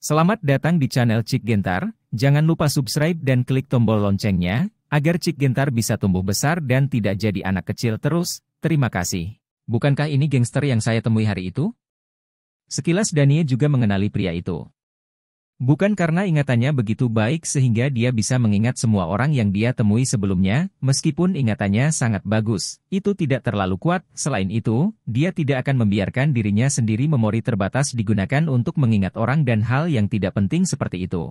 Selamat datang di channel Cik Gentar, jangan lupa subscribe dan klik tombol loncengnya, agar Cik Gentar bisa tumbuh besar dan tidak jadi anak kecil terus, terima kasih. Bukankah ini gangster yang saya temui hari itu? Sekilas Danie juga mengenali pria itu. Bukan karena ingatannya begitu baik sehingga dia bisa mengingat semua orang yang dia temui sebelumnya, meskipun ingatannya sangat bagus, itu tidak terlalu kuat. Selain itu, dia tidak akan membiarkan dirinya sendiri memori terbatas digunakan untuk mengingat orang dan hal yang tidak penting seperti itu.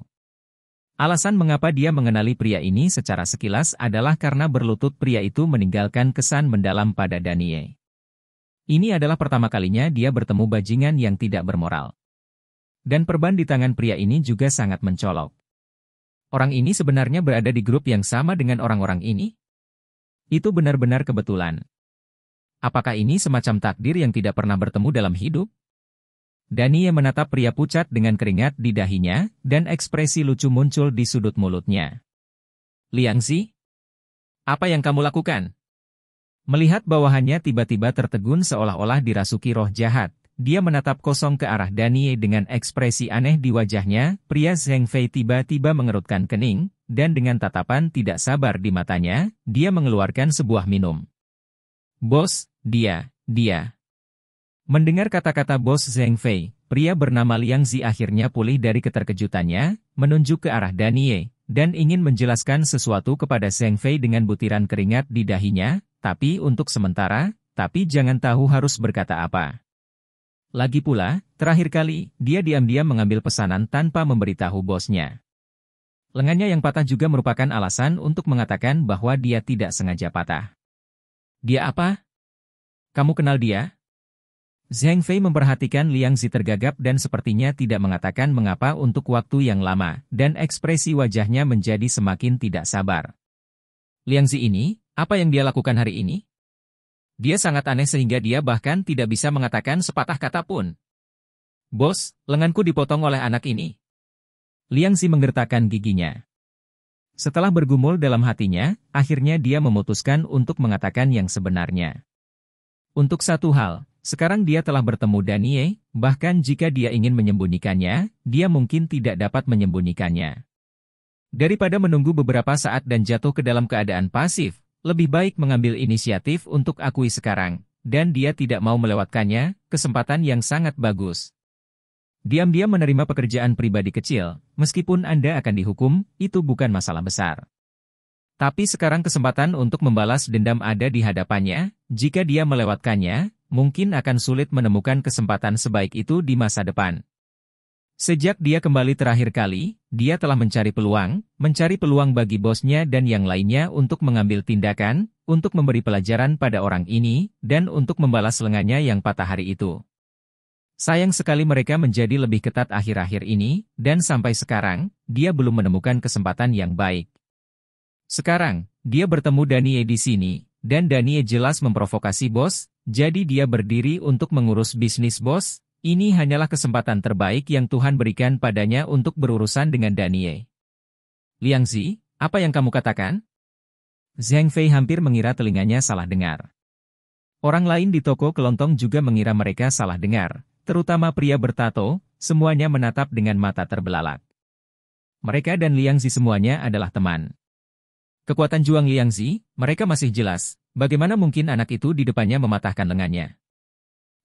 Alasan mengapa dia mengenali pria ini secara sekilas adalah karena berlutut pria itu meninggalkan kesan mendalam pada Daniel. Ini adalah pertama kalinya dia bertemu bajingan yang tidak bermoral. Dan perban di tangan pria ini juga sangat mencolok. Orang ini sebenarnya berada di grup yang sama dengan orang-orang ini? Itu benar-benar kebetulan. Apakah ini semacam takdir yang tidak pernah bertemu dalam hidup? yang menatap pria pucat dengan keringat di dahinya, dan ekspresi lucu muncul di sudut mulutnya. Liangzi? Apa yang kamu lakukan? Melihat bawahannya tiba-tiba tertegun seolah-olah dirasuki roh jahat, dia menatap kosong ke arah Danie dengan ekspresi aneh di wajahnya, pria Zheng Fei tiba-tiba mengerutkan kening, dan dengan tatapan tidak sabar di matanya, dia mengeluarkan sebuah minum. Bos, dia, dia. Mendengar kata-kata bos Zheng Fei, pria bernama Liang Zi akhirnya pulih dari keterkejutannya, menunjuk ke arah Danie, dan ingin menjelaskan sesuatu kepada Zheng Fei dengan butiran keringat di dahinya, tapi untuk sementara, tapi jangan tahu harus berkata apa. Lagi pula, terakhir kali, dia diam-diam mengambil pesanan tanpa memberitahu bosnya. Lengannya yang patah juga merupakan alasan untuk mengatakan bahwa dia tidak sengaja patah. Dia apa? Kamu kenal dia? Zhang Fei memperhatikan Liang Zi tergagap dan sepertinya tidak mengatakan mengapa untuk waktu yang lama, dan ekspresi wajahnya menjadi semakin tidak sabar. Liang Zi ini, apa yang dia lakukan hari ini? Dia sangat aneh sehingga dia bahkan tidak bisa mengatakan sepatah kata pun. Bos, lenganku dipotong oleh anak ini. Liang Si menggertakkan giginya. Setelah bergumul dalam hatinya, akhirnya dia memutuskan untuk mengatakan yang sebenarnya. Untuk satu hal, sekarang dia telah bertemu Danie, bahkan jika dia ingin menyembunyikannya, dia mungkin tidak dapat menyembunyikannya. Daripada menunggu beberapa saat dan jatuh ke dalam keadaan pasif, lebih baik mengambil inisiatif untuk akui sekarang, dan dia tidak mau melewatkannya, kesempatan yang sangat bagus. Diam-diam menerima pekerjaan pribadi kecil, meskipun Anda akan dihukum, itu bukan masalah besar. Tapi sekarang kesempatan untuk membalas dendam ada di hadapannya, jika dia melewatkannya, mungkin akan sulit menemukan kesempatan sebaik itu di masa depan. Sejak dia kembali terakhir kali, dia telah mencari peluang, mencari peluang bagi bosnya dan yang lainnya untuk mengambil tindakan, untuk memberi pelajaran pada orang ini, dan untuk membalas lengannya yang patah hari itu. Sayang sekali mereka menjadi lebih ketat akhir-akhir ini, dan sampai sekarang, dia belum menemukan kesempatan yang baik. Sekarang, dia bertemu Danie di sini, dan Danie jelas memprovokasi bos, jadi dia berdiri untuk mengurus bisnis bos, ini hanyalah kesempatan terbaik yang Tuhan berikan padanya untuk berurusan dengan Daniel. Liang Zi, apa yang kamu katakan? Zhang Fei hampir mengira telinganya salah dengar. Orang lain di toko kelontong juga mengira mereka salah dengar, terutama pria bertato, semuanya menatap dengan mata terbelalak. Mereka dan Liang Zi semuanya adalah teman. Kekuatan juang Liang Zi, mereka masih jelas, bagaimana mungkin anak itu di depannya mematahkan lengannya.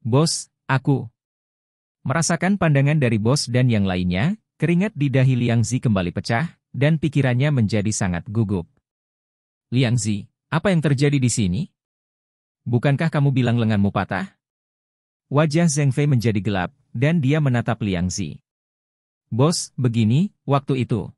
Bos, aku, Merasakan pandangan dari bos dan yang lainnya, keringat di dahi Liang Zi kembali pecah, dan pikirannya menjadi sangat gugup. Liang Zi, apa yang terjadi di sini? Bukankah kamu bilang lenganmu patah? Wajah Zheng Fei menjadi gelap, dan dia menatap Liang Zi. Bos, begini, waktu itu.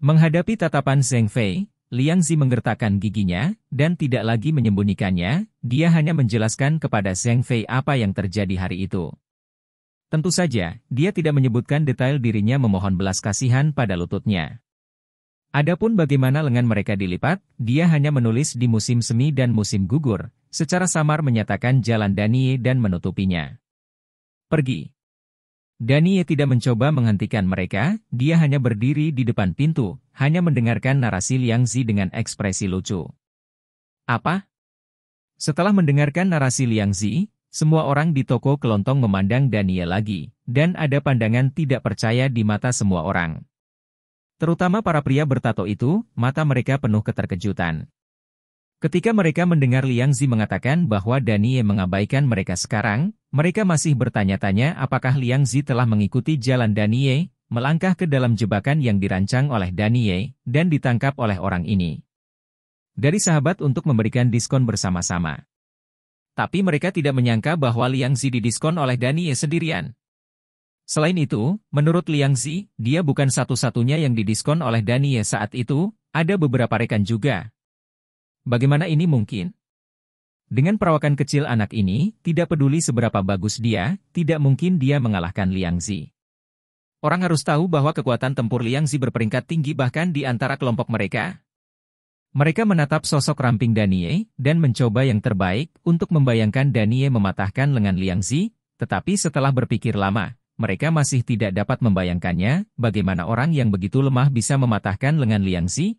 Menghadapi tatapan Zheng Fei, Liang Zi menggertakkan giginya, dan tidak lagi menyembunyikannya, dia hanya menjelaskan kepada Zheng Fei apa yang terjadi hari itu. Tentu saja, dia tidak menyebutkan detail dirinya memohon belas kasihan pada lututnya. Adapun bagaimana lengan mereka dilipat, dia hanya menulis di musim semi dan musim gugur, secara samar menyatakan jalan Danie dan menutupinya. Pergi. Danie tidak mencoba menghentikan mereka, dia hanya berdiri di depan pintu, hanya mendengarkan narasi Liang Zi dengan ekspresi lucu. Apa? Setelah mendengarkan narasi Liang Zi, semua orang di toko kelontong memandang Daniel lagi, dan ada pandangan tidak percaya di mata semua orang. Terutama para pria bertato itu, mata mereka penuh keterkejutan. Ketika mereka mendengar Liang Zi mengatakan bahwa Daniel mengabaikan mereka sekarang, mereka masih bertanya-tanya apakah Liang Zi telah mengikuti jalan Daniel, melangkah ke dalam jebakan yang dirancang oleh Daniel, dan ditangkap oleh orang ini. Dari sahabat untuk memberikan diskon bersama-sama tapi mereka tidak menyangka bahwa Liang Zi didiskon oleh Daniye sendirian. Selain itu, menurut Liang Zi, dia bukan satu-satunya yang didiskon oleh Daniye saat itu, ada beberapa rekan juga. Bagaimana ini mungkin? Dengan perawakan kecil anak ini, tidak peduli seberapa bagus dia, tidak mungkin dia mengalahkan Liang Zi. Orang harus tahu bahwa kekuatan tempur Liang Zi berperingkat tinggi bahkan di antara kelompok mereka. Mereka menatap sosok ramping Danie dan mencoba yang terbaik untuk membayangkan Danie mematahkan lengan Liang Zi, tetapi setelah berpikir lama, mereka masih tidak dapat membayangkannya bagaimana orang yang begitu lemah bisa mematahkan lengan Liang Zi.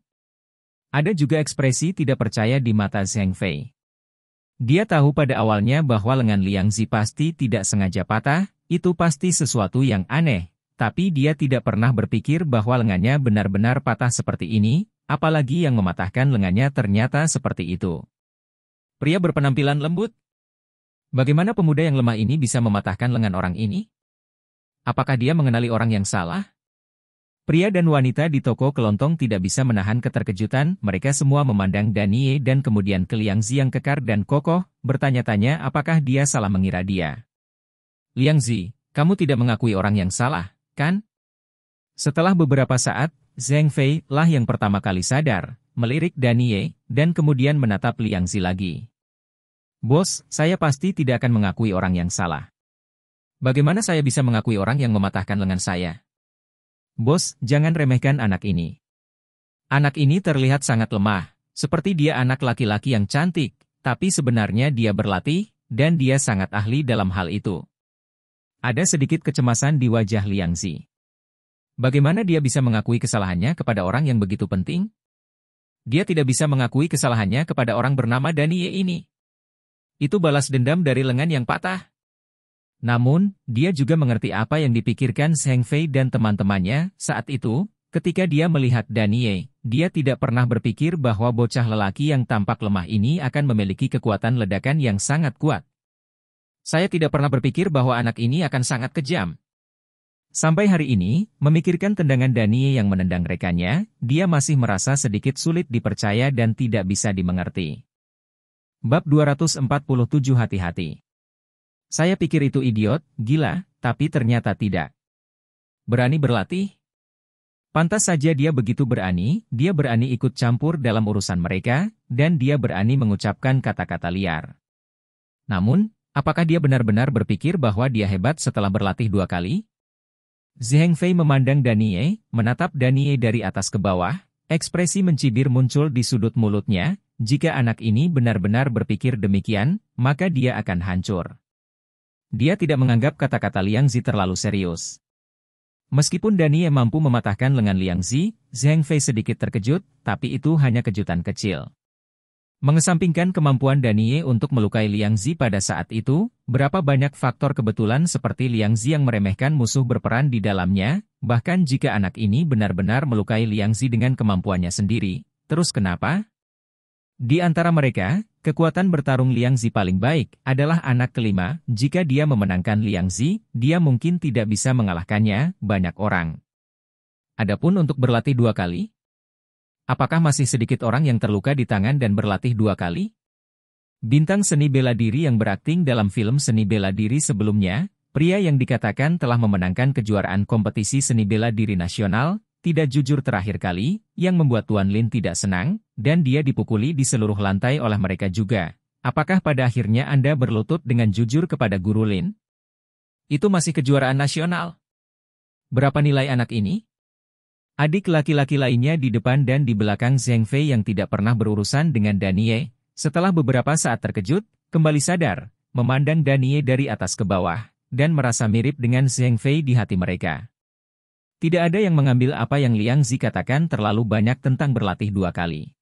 Ada juga ekspresi tidak percaya di mata Zhang Fei. Dia tahu pada awalnya bahwa lengan Liang Zi pasti tidak sengaja patah, itu pasti sesuatu yang aneh, tapi dia tidak pernah berpikir bahwa lengannya benar-benar patah seperti ini, Apalagi yang mematahkan lengannya ternyata seperti itu. Pria berpenampilan lembut. Bagaimana pemuda yang lemah ini bisa mematahkan lengan orang ini? Apakah dia mengenali orang yang salah? Pria dan wanita di toko kelontong tidak bisa menahan keterkejutan, mereka semua memandang Danie dan kemudian ke Liang Zi yang kekar dan kokoh, bertanya-tanya apakah dia salah mengira dia. Liang Zi, kamu tidak mengakui orang yang salah, kan? Setelah beberapa saat, Zheng Fei lah yang pertama kali sadar, melirik Danie, dan kemudian menatap Liang Zi lagi. Bos, saya pasti tidak akan mengakui orang yang salah. Bagaimana saya bisa mengakui orang yang mematahkan lengan saya? Bos, jangan remehkan anak ini. Anak ini terlihat sangat lemah, seperti dia anak laki-laki yang cantik, tapi sebenarnya dia berlatih, dan dia sangat ahli dalam hal itu. Ada sedikit kecemasan di wajah Liang Zi. Bagaimana dia bisa mengakui kesalahannya kepada orang yang begitu penting? Dia tidak bisa mengakui kesalahannya kepada orang bernama Daniye ini. Itu balas dendam dari lengan yang patah. Namun, dia juga mengerti apa yang dipikirkan Seng Fei dan teman-temannya saat itu, ketika dia melihat Daniye. dia tidak pernah berpikir bahwa bocah lelaki yang tampak lemah ini akan memiliki kekuatan ledakan yang sangat kuat. Saya tidak pernah berpikir bahwa anak ini akan sangat kejam. Sampai hari ini, memikirkan tendangan Dani yang menendang rekannya, dia masih merasa sedikit sulit dipercaya dan tidak bisa dimengerti. Bab 247 Hati-hati Saya pikir itu idiot, gila, tapi ternyata tidak. Berani berlatih? Pantas saja dia begitu berani, dia berani ikut campur dalam urusan mereka, dan dia berani mengucapkan kata-kata liar. Namun, apakah dia benar-benar berpikir bahwa dia hebat setelah berlatih dua kali? Zheng Fei memandang Danie, menatap Danie dari atas ke bawah, ekspresi mencibir muncul di sudut mulutnya, jika anak ini benar-benar berpikir demikian, maka dia akan hancur. Dia tidak menganggap kata-kata Liang Zi terlalu serius. Meskipun Danie mampu mematahkan lengan Liang Zi, Zheng Fei sedikit terkejut, tapi itu hanya kejutan kecil. Mengesampingkan kemampuan Danie untuk melukai Liang Zi pada saat itu, berapa banyak faktor kebetulan seperti Liang Zi yang meremehkan musuh berperan di dalamnya, bahkan jika anak ini benar-benar melukai Liang Zi dengan kemampuannya sendiri, terus kenapa? Di antara mereka, kekuatan bertarung Liang Zi paling baik adalah anak kelima, jika dia memenangkan Liang Zi, dia mungkin tidak bisa mengalahkannya, banyak orang. Adapun untuk berlatih dua kali, Apakah masih sedikit orang yang terluka di tangan dan berlatih dua kali? Bintang seni bela diri yang berakting dalam film seni bela diri sebelumnya, pria yang dikatakan telah memenangkan kejuaraan kompetisi seni bela diri nasional, tidak jujur terakhir kali, yang membuat Tuan Lin tidak senang, dan dia dipukuli di seluruh lantai oleh mereka juga. Apakah pada akhirnya Anda berlutut dengan jujur kepada guru Lin? Itu masih kejuaraan nasional. Berapa nilai anak ini? Adik laki-laki lainnya di depan dan di belakang Zheng Fei yang tidak pernah berurusan dengan Danie, setelah beberapa saat terkejut, kembali sadar, memandang Danie dari atas ke bawah, dan merasa mirip dengan Zheng Fei di hati mereka. Tidak ada yang mengambil apa yang Liang Zi katakan terlalu banyak tentang berlatih dua kali.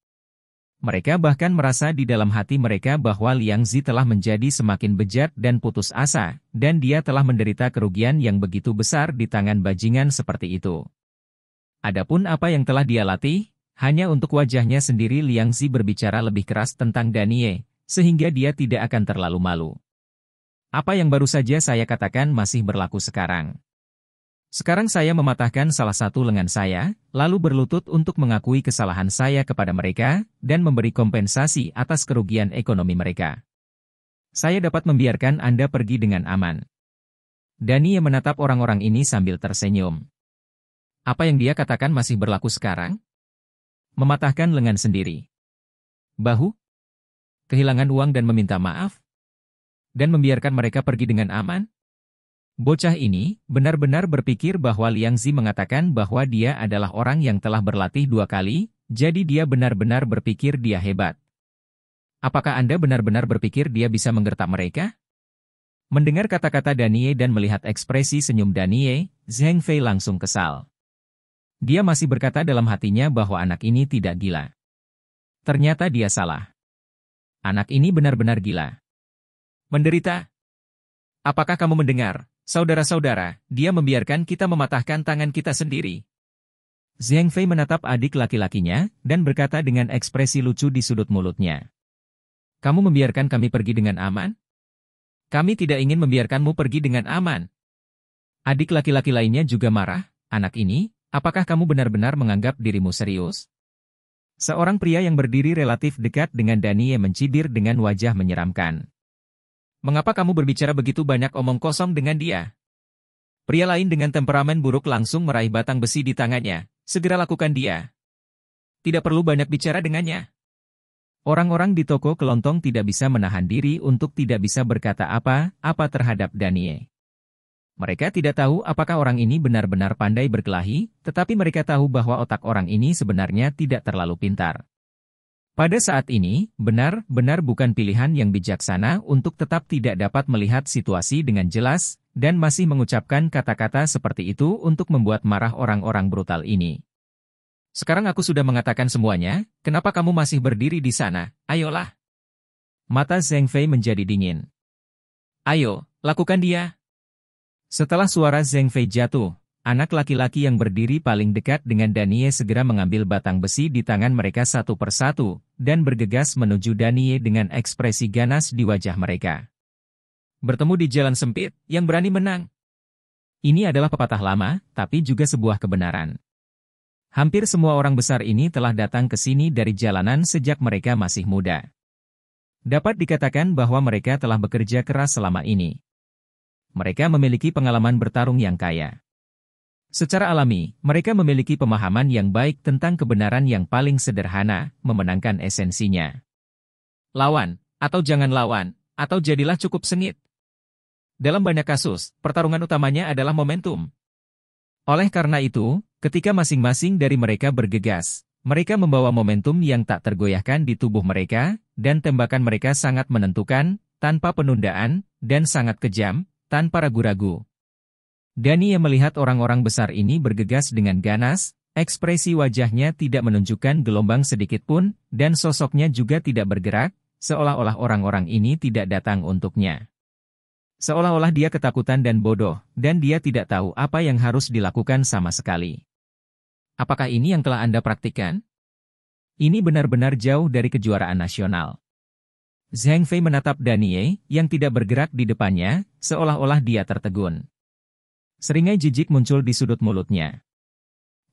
Mereka bahkan merasa di dalam hati mereka bahwa Liang Zi telah menjadi semakin bejat dan putus asa, dan dia telah menderita kerugian yang begitu besar di tangan bajingan seperti itu. Adapun apa yang telah dia latih, hanya untuk wajahnya sendiri Liang Zi berbicara lebih keras tentang Danie, sehingga dia tidak akan terlalu malu. Apa yang baru saja saya katakan masih berlaku sekarang. Sekarang saya mematahkan salah satu lengan saya, lalu berlutut untuk mengakui kesalahan saya kepada mereka, dan memberi kompensasi atas kerugian ekonomi mereka. Saya dapat membiarkan Anda pergi dengan aman. Dania menatap orang-orang ini sambil tersenyum. Apa yang dia katakan masih berlaku sekarang? Mematahkan lengan sendiri. Bahu? Kehilangan uang dan meminta maaf? Dan membiarkan mereka pergi dengan aman? Bocah ini benar-benar berpikir bahwa Liang Zi mengatakan bahwa dia adalah orang yang telah berlatih dua kali, jadi dia benar-benar berpikir dia hebat. Apakah Anda benar-benar berpikir dia bisa menggertak mereka? Mendengar kata-kata Danie dan melihat ekspresi senyum Danie, Zheng Fei langsung kesal. Dia masih berkata dalam hatinya bahwa anak ini tidak gila. Ternyata dia salah. Anak ini benar-benar gila. Menderita? Apakah kamu mendengar, saudara-saudara, dia membiarkan kita mematahkan tangan kita sendiri? Zheng Fei menatap adik laki-lakinya dan berkata dengan ekspresi lucu di sudut mulutnya. Kamu membiarkan kami pergi dengan aman? Kami tidak ingin membiarkanmu pergi dengan aman. Adik laki-laki lainnya juga marah, anak ini, Apakah kamu benar-benar menganggap dirimu serius? Seorang pria yang berdiri relatif dekat dengan Danie mencibir dengan wajah menyeramkan. Mengapa kamu berbicara begitu banyak omong kosong dengan dia? Pria lain dengan temperamen buruk langsung meraih batang besi di tangannya. Segera lakukan dia. Tidak perlu banyak bicara dengannya. Orang-orang di toko kelontong tidak bisa menahan diri untuk tidak bisa berkata apa-apa terhadap Danie. Mereka tidak tahu apakah orang ini benar-benar pandai berkelahi, tetapi mereka tahu bahwa otak orang ini sebenarnya tidak terlalu pintar. Pada saat ini, benar-benar bukan pilihan yang bijaksana untuk tetap tidak dapat melihat situasi dengan jelas, dan masih mengucapkan kata-kata seperti itu untuk membuat marah orang-orang brutal ini. Sekarang aku sudah mengatakan semuanya, kenapa kamu masih berdiri di sana, ayolah. Mata Zheng Fei menjadi dingin. Ayo, lakukan dia, setelah suara Zeng Fei jatuh, anak laki-laki yang berdiri paling dekat dengan Danie segera mengambil batang besi di tangan mereka satu persatu, dan bergegas menuju Danie dengan ekspresi ganas di wajah mereka. Bertemu di jalan sempit, yang berani menang. Ini adalah pepatah lama, tapi juga sebuah kebenaran. Hampir semua orang besar ini telah datang ke sini dari jalanan sejak mereka masih muda. Dapat dikatakan bahwa mereka telah bekerja keras selama ini mereka memiliki pengalaman bertarung yang kaya. Secara alami, mereka memiliki pemahaman yang baik tentang kebenaran yang paling sederhana, memenangkan esensinya. Lawan, atau jangan lawan, atau jadilah cukup sengit. Dalam banyak kasus, pertarungan utamanya adalah momentum. Oleh karena itu, ketika masing-masing dari mereka bergegas, mereka membawa momentum yang tak tergoyahkan di tubuh mereka, dan tembakan mereka sangat menentukan, tanpa penundaan, dan sangat kejam, tanpa ragu-ragu. yang melihat orang-orang besar ini bergegas dengan ganas, ekspresi wajahnya tidak menunjukkan gelombang sedikit pun, dan sosoknya juga tidak bergerak, seolah-olah orang-orang ini tidak datang untuknya. Seolah-olah dia ketakutan dan bodoh, dan dia tidak tahu apa yang harus dilakukan sama sekali. Apakah ini yang telah Anda praktikkan? Ini benar-benar jauh dari kejuaraan nasional. Zhang Fei menatap Danie, yang tidak bergerak di depannya, seolah-olah dia tertegun. Seringai jijik muncul di sudut mulutnya.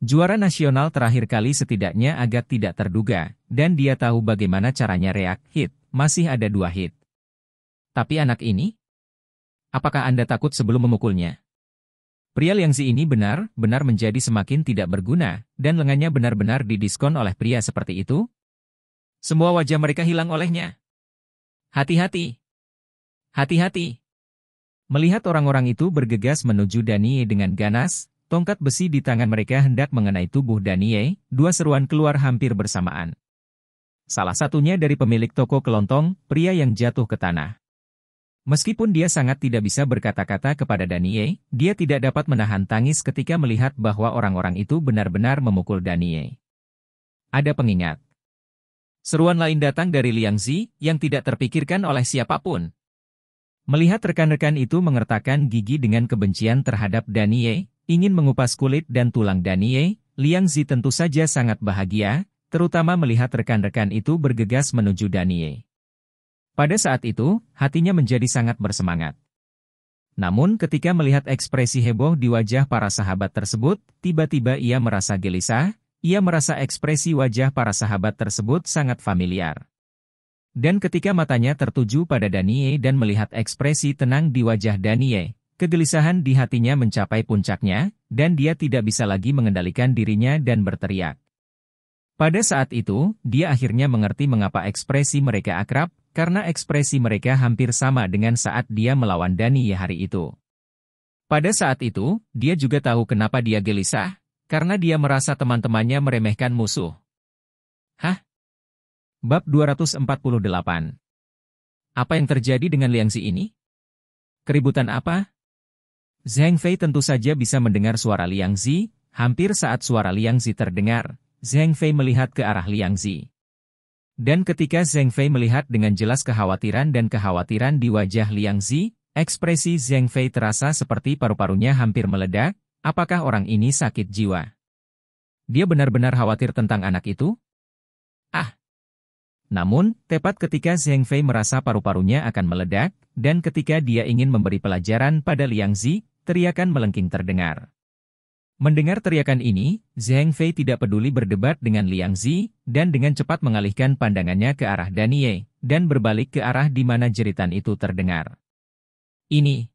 Juara nasional terakhir kali setidaknya agak tidak terduga, dan dia tahu bagaimana caranya reak hit, masih ada dua hit. Tapi anak ini? Apakah Anda takut sebelum memukulnya? Pria Liangzi ini benar-benar menjadi semakin tidak berguna, dan lengannya benar-benar didiskon oleh pria seperti itu? Semua wajah mereka hilang olehnya. Hati-hati. Hati-hati. Melihat orang-orang itu bergegas menuju Danie dengan ganas, tongkat besi di tangan mereka hendak mengenai tubuh Danie, dua seruan keluar hampir bersamaan. Salah satunya dari pemilik toko kelontong, pria yang jatuh ke tanah. Meskipun dia sangat tidak bisa berkata-kata kepada Danie, dia tidak dapat menahan tangis ketika melihat bahwa orang-orang itu benar-benar memukul Danie. Ada pengingat. Seruan lain datang dari Liang Zi, yang tidak terpikirkan oleh siapapun. Melihat rekan-rekan itu mengertakkan gigi dengan kebencian terhadap Danie, ingin mengupas kulit dan tulang Danie, Liang Zi tentu saja sangat bahagia, terutama melihat rekan-rekan itu bergegas menuju Danie. Pada saat itu, hatinya menjadi sangat bersemangat. Namun ketika melihat ekspresi heboh di wajah para sahabat tersebut, tiba-tiba ia merasa gelisah, ia merasa ekspresi wajah para sahabat tersebut sangat familiar. Dan ketika matanya tertuju pada Danie dan melihat ekspresi tenang di wajah Danie, kegelisahan di hatinya mencapai puncaknya, dan dia tidak bisa lagi mengendalikan dirinya dan berteriak. Pada saat itu, dia akhirnya mengerti mengapa ekspresi mereka akrab, karena ekspresi mereka hampir sama dengan saat dia melawan Danie hari itu. Pada saat itu, dia juga tahu kenapa dia gelisah, karena dia merasa teman-temannya meremehkan musuh. Hah? Bab 248 Apa yang terjadi dengan Liangzi ini? Keributan apa? Zhang Fei tentu saja bisa mendengar suara Liangzi, hampir saat suara Liangzi terdengar, Zhang Fei melihat ke arah Liangzi. Dan ketika Zhang Fei melihat dengan jelas kekhawatiran dan kekhawatiran di wajah Liang Zi, ekspresi Zhang Fei terasa seperti paru-parunya hampir meledak, Apakah orang ini sakit jiwa? Dia benar-benar khawatir tentang anak itu? Ah! Namun, tepat ketika Zheng Fei merasa paru-parunya akan meledak, dan ketika dia ingin memberi pelajaran pada Liang Zi, teriakan melengking terdengar. Mendengar teriakan ini, Zheng Fei tidak peduli berdebat dengan Liang Zi, dan dengan cepat mengalihkan pandangannya ke arah Danie, dan berbalik ke arah di mana jeritan itu terdengar. Ini.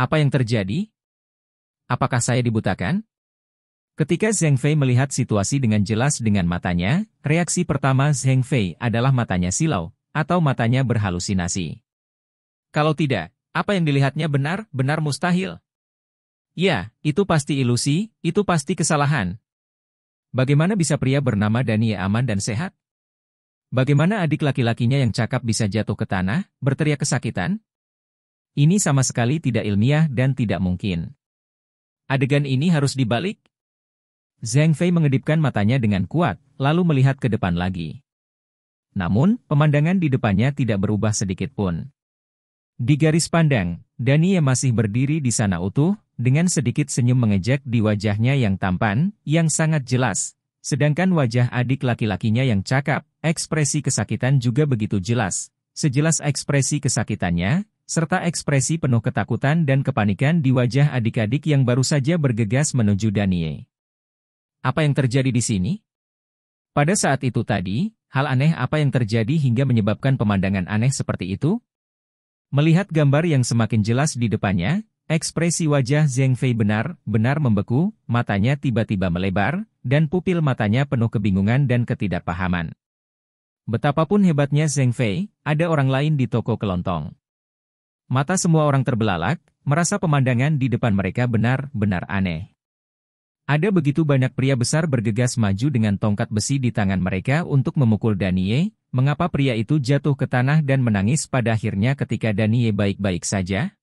Apa yang terjadi? Apakah saya dibutakan? Ketika Zheng Fei melihat situasi dengan jelas dengan matanya, reaksi pertama Zheng Fei adalah matanya silau, atau matanya berhalusinasi. Kalau tidak, apa yang dilihatnya benar, benar mustahil. Ya, itu pasti ilusi, itu pasti kesalahan. Bagaimana bisa pria bernama Dania aman dan sehat? Bagaimana adik laki-lakinya yang cakap bisa jatuh ke tanah, berteriak kesakitan? Ini sama sekali tidak ilmiah dan tidak mungkin. Adegan ini harus dibalik? Zhang Fei mengedipkan matanya dengan kuat, lalu melihat ke depan lagi. Namun, pemandangan di depannya tidak berubah sedikit pun. Di garis pandang, Dania masih berdiri di sana utuh, dengan sedikit senyum mengejek di wajahnya yang tampan, yang sangat jelas. Sedangkan wajah adik laki-lakinya yang cakap, ekspresi kesakitan juga begitu jelas. Sejelas ekspresi kesakitannya, serta ekspresi penuh ketakutan dan kepanikan di wajah adik-adik yang baru saja bergegas menuju Danie. Apa yang terjadi di sini? Pada saat itu tadi, hal aneh apa yang terjadi hingga menyebabkan pemandangan aneh seperti itu? Melihat gambar yang semakin jelas di depannya, ekspresi wajah Zheng Fei benar-benar membeku, matanya tiba-tiba melebar, dan pupil matanya penuh kebingungan dan ketidakpahaman. Betapapun hebatnya Zheng Fei, ada orang lain di toko kelontong. Mata semua orang terbelalak, merasa pemandangan di depan mereka benar-benar aneh. Ada begitu banyak pria besar bergegas maju dengan tongkat besi di tangan mereka untuk memukul Danie, mengapa pria itu jatuh ke tanah dan menangis pada akhirnya ketika Danie baik-baik saja?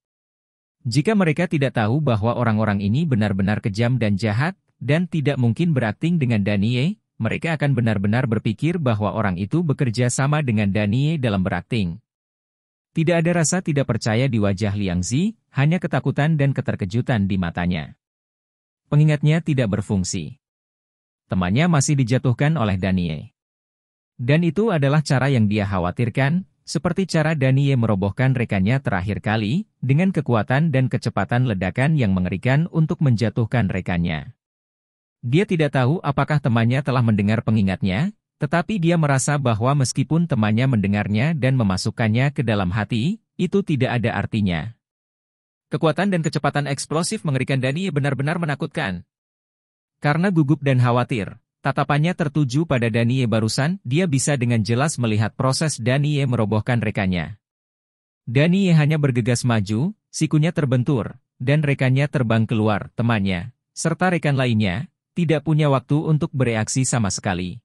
Jika mereka tidak tahu bahwa orang-orang ini benar-benar kejam dan jahat, dan tidak mungkin berakting dengan Danie, mereka akan benar-benar berpikir bahwa orang itu bekerja sama dengan Danie dalam berakting. Tidak ada rasa tidak percaya di wajah Liangzi, hanya ketakutan dan keterkejutan di matanya. Pengingatnya tidak berfungsi. Temannya masih dijatuhkan oleh Danie. Dan itu adalah cara yang dia khawatirkan, seperti cara Danie merobohkan rekannya terakhir kali, dengan kekuatan dan kecepatan ledakan yang mengerikan untuk menjatuhkan rekannya. Dia tidak tahu apakah temannya telah mendengar pengingatnya, tetapi dia merasa bahwa meskipun temannya mendengarnya dan memasukkannya ke dalam hati, itu tidak ada artinya. Kekuatan dan kecepatan eksplosif mengerikan Dani benar-benar menakutkan. Karena gugup dan khawatir, tatapannya tertuju pada Daniye barusan, dia bisa dengan jelas melihat proses Daniye merobohkan rekannya. Daniye hanya bergegas maju, sikunya terbentur, dan rekannya terbang keluar, temannya, serta rekan lainnya, tidak punya waktu untuk bereaksi sama sekali.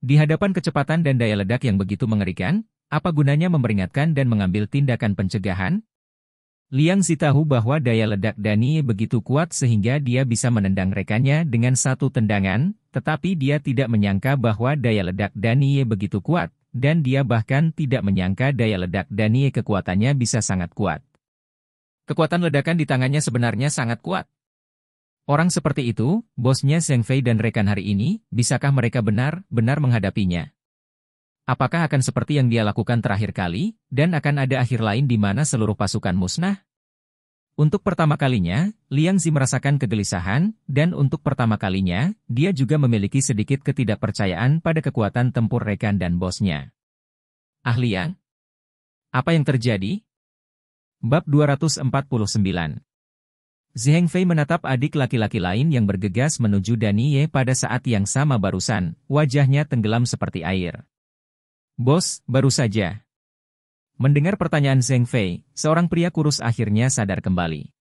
Di hadapan kecepatan dan daya ledak yang begitu mengerikan, apa gunanya memperingatkan dan mengambil tindakan pencegahan? Liang Zi tahu bahwa daya ledak Dani begitu kuat sehingga dia bisa menendang rekannya dengan satu tendangan, tetapi dia tidak menyangka bahwa daya ledak Dani begitu kuat, dan dia bahkan tidak menyangka daya ledak Dani kekuatannya bisa sangat kuat. Kekuatan ledakan di tangannya sebenarnya sangat kuat. Orang seperti itu, bosnya Zheng Fei dan rekan hari ini, bisakah mereka benar-benar menghadapinya? Apakah akan seperti yang dia lakukan terakhir kali, dan akan ada akhir lain di mana seluruh pasukan musnah? Untuk pertama kalinya, Liang Zi merasakan kegelisahan, dan untuk pertama kalinya, dia juga memiliki sedikit ketidakpercayaan pada kekuatan tempur rekan dan bosnya. Ah Liang? Apa yang terjadi? Bab 249 Zheng Fei menatap adik laki-laki lain yang bergegas menuju Daniye pada saat yang sama barusan, wajahnya tenggelam seperti air. Bos, baru saja. Mendengar pertanyaan Zheng Fei, seorang pria kurus akhirnya sadar kembali.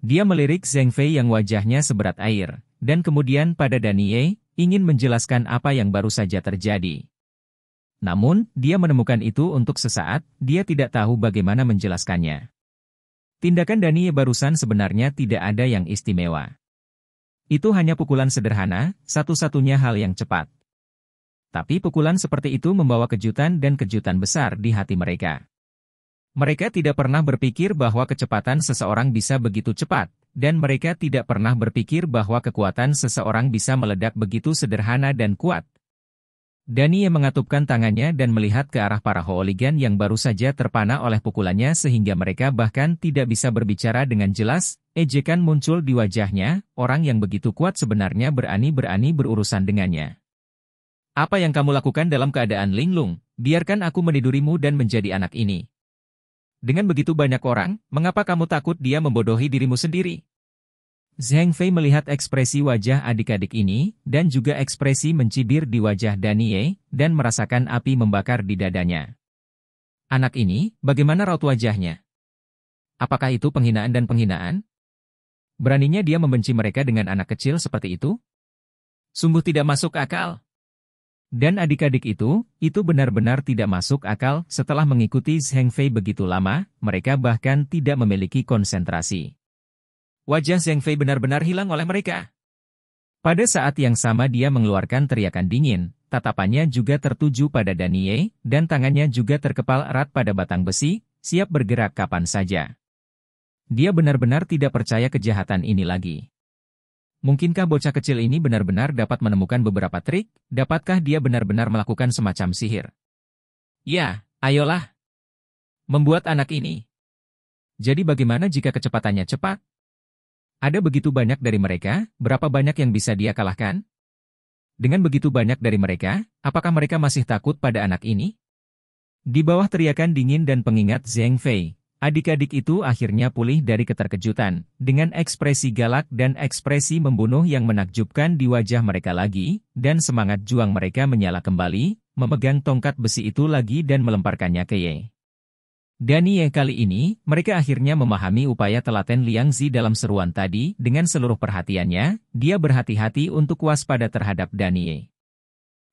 Dia melirik Zheng Fei yang wajahnya seberat air, dan kemudian pada Daniye ingin menjelaskan apa yang baru saja terjadi. Namun, dia menemukan itu untuk sesaat, dia tidak tahu bagaimana menjelaskannya. Tindakan Dani barusan sebenarnya tidak ada yang istimewa. Itu hanya pukulan sederhana, satu-satunya hal yang cepat. Tapi pukulan seperti itu membawa kejutan dan kejutan besar di hati mereka. Mereka tidak pernah berpikir bahwa kecepatan seseorang bisa begitu cepat, dan mereka tidak pernah berpikir bahwa kekuatan seseorang bisa meledak begitu sederhana dan kuat, Dania mengatupkan tangannya dan melihat ke arah para hooligan yang baru saja terpana oleh pukulannya sehingga mereka bahkan tidak bisa berbicara dengan jelas, ejekan muncul di wajahnya, orang yang begitu kuat sebenarnya berani-berani berurusan dengannya. Apa yang kamu lakukan dalam keadaan linglung, biarkan aku menidurimu dan menjadi anak ini. Dengan begitu banyak orang, mengapa kamu takut dia membodohi dirimu sendiri? Zheng Fei melihat ekspresi wajah adik-adik ini, dan juga ekspresi mencibir di wajah Danie, dan merasakan api membakar di dadanya. Anak ini, bagaimana raut wajahnya? Apakah itu penghinaan dan penghinaan? Beraninya dia membenci mereka dengan anak kecil seperti itu? Sungguh tidak masuk akal. Dan adik-adik itu, itu benar-benar tidak masuk akal setelah mengikuti Zheng Fei begitu lama, mereka bahkan tidak memiliki konsentrasi. Wajah Zheng Fei benar-benar hilang oleh mereka. Pada saat yang sama dia mengeluarkan teriakan dingin, tatapannya juga tertuju pada Danie, dan tangannya juga terkepal erat pada batang besi, siap bergerak kapan saja. Dia benar-benar tidak percaya kejahatan ini lagi. Mungkinkah bocah kecil ini benar-benar dapat menemukan beberapa trik? Dapatkah dia benar-benar melakukan semacam sihir? Ya, ayolah. Membuat anak ini. Jadi bagaimana jika kecepatannya cepat, ada begitu banyak dari mereka, berapa banyak yang bisa dia kalahkan? Dengan begitu banyak dari mereka, apakah mereka masih takut pada anak ini? Di bawah teriakan dingin dan pengingat Zheng Fei, adik-adik itu akhirnya pulih dari keterkejutan, dengan ekspresi galak dan ekspresi membunuh yang menakjubkan di wajah mereka lagi, dan semangat juang mereka menyala kembali, memegang tongkat besi itu lagi dan melemparkannya ke Ye. Dan iya, kali ini, mereka akhirnya memahami upaya telaten Liang Zi dalam seruan tadi, dengan seluruh perhatiannya, dia berhati-hati untuk waspada terhadap Dan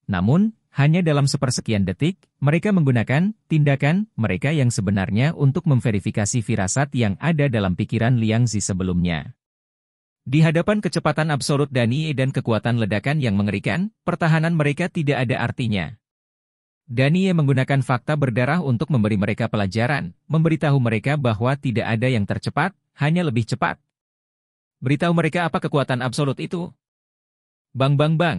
Namun, hanya dalam sepersekian detik, mereka menggunakan tindakan mereka yang sebenarnya untuk memverifikasi firasat yang ada dalam pikiran Liang Zi sebelumnya. Di hadapan kecepatan absolut Dan dan kekuatan ledakan yang mengerikan, pertahanan mereka tidak ada artinya. Daniye menggunakan fakta berdarah untuk memberi mereka pelajaran, memberitahu mereka bahwa tidak ada yang tercepat, hanya lebih cepat. Beritahu mereka apa kekuatan absolut itu. Bang bang bang.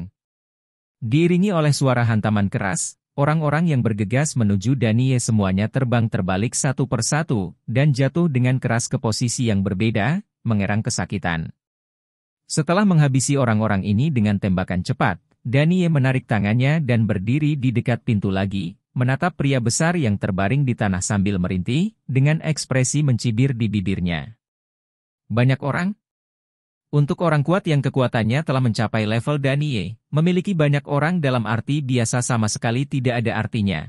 Diiringi oleh suara hantaman keras, orang-orang yang bergegas menuju Danie semuanya terbang terbalik satu persatu dan jatuh dengan keras ke posisi yang berbeda, mengerang kesakitan. Setelah menghabisi orang-orang ini dengan tembakan cepat, Danie menarik tangannya dan berdiri di dekat pintu lagi, menatap pria besar yang terbaring di tanah sambil merintih, dengan ekspresi mencibir di bibirnya. Banyak orang? Untuk orang kuat yang kekuatannya telah mencapai level Danie, memiliki banyak orang dalam arti biasa sama sekali tidak ada artinya.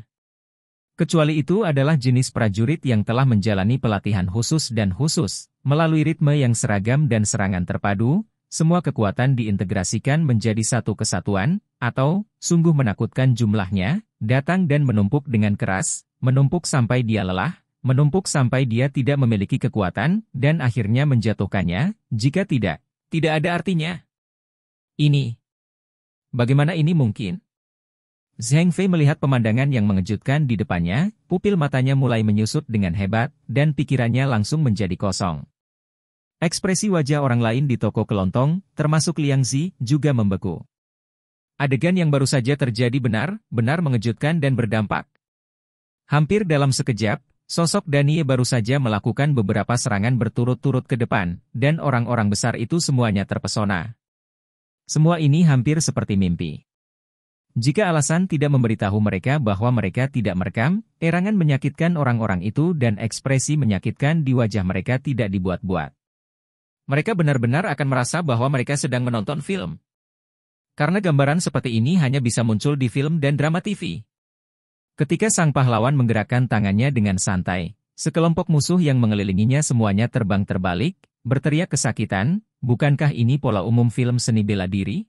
Kecuali itu adalah jenis prajurit yang telah menjalani pelatihan khusus dan khusus, melalui ritme yang seragam dan serangan terpadu, semua kekuatan diintegrasikan menjadi satu kesatuan, atau, sungguh menakutkan jumlahnya, datang dan menumpuk dengan keras, menumpuk sampai dia lelah, menumpuk sampai dia tidak memiliki kekuatan, dan akhirnya menjatuhkannya, jika tidak, tidak ada artinya. Ini. Bagaimana ini mungkin? Zheng Fei melihat pemandangan yang mengejutkan di depannya, pupil matanya mulai menyusut dengan hebat, dan pikirannya langsung menjadi kosong. Ekspresi wajah orang lain di toko kelontong, termasuk Liang Zi, juga membeku. Adegan yang baru saja terjadi benar, benar mengejutkan dan berdampak. Hampir dalam sekejap, sosok Danie baru saja melakukan beberapa serangan berturut-turut ke depan, dan orang-orang besar itu semuanya terpesona. Semua ini hampir seperti mimpi. Jika alasan tidak memberitahu mereka bahwa mereka tidak merekam, erangan menyakitkan orang-orang itu dan ekspresi menyakitkan di wajah mereka tidak dibuat-buat mereka benar-benar akan merasa bahwa mereka sedang menonton film. Karena gambaran seperti ini hanya bisa muncul di film dan drama TV. Ketika sang pahlawan menggerakkan tangannya dengan santai, sekelompok musuh yang mengelilinginya semuanya terbang terbalik, berteriak kesakitan, bukankah ini pola umum film seni bela diri?